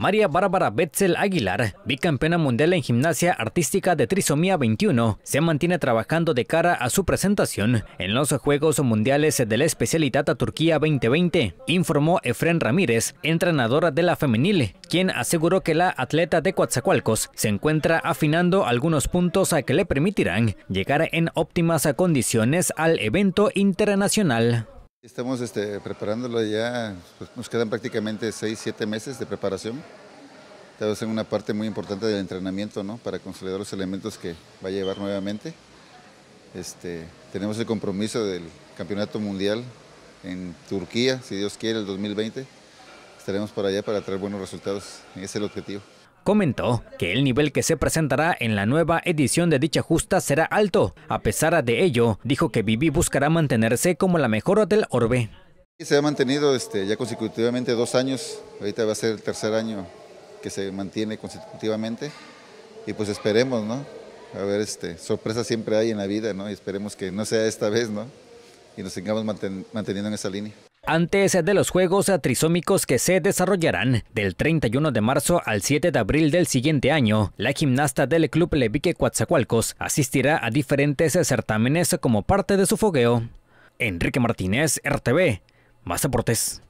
María Bárbara Betzel Aguilar, bicampeona mundial en gimnasia artística de trisomía 21, se mantiene trabajando de cara a su presentación en los Juegos Mundiales de la especialidad a Turquía 2020, informó Efren Ramírez, entrenadora de la femenil, quien aseguró que la atleta de Coatzacoalcos se encuentra afinando algunos puntos a que le permitirán llegar en óptimas condiciones al evento internacional. Estamos este, preparándolo ya, pues, nos quedan prácticamente 6, 7 meses de preparación. Estamos en una parte muy importante del entrenamiento, Para consolidar los elementos que va a llevar nuevamente. Este, tenemos el compromiso del Campeonato Mundial en Turquía, si Dios quiere, el 2020. Estaremos para allá para traer buenos resultados. Ese es el objetivo comentó que el nivel que se presentará en la nueva edición de dicha justa será alto. A pesar de ello, dijo que Vivi buscará mantenerse como la mejor hotel orbe. Se ha mantenido este, ya consecutivamente dos años, ahorita va a ser el tercer año que se mantiene consecutivamente y pues esperemos, ¿no? A ver, este, sorpresas siempre hay en la vida, ¿no? Y esperemos que no sea esta vez, ¿no? Y nos sigamos manteniendo en esa línea antes de los Juegos Trisómicos que se desarrollarán del 31 de marzo al 7 de abril del siguiente año. La gimnasta del Club Levique Coatzacoalcos asistirá a diferentes certámenes como parte de su fogueo. Enrique Martínez, RTV. Más aportes.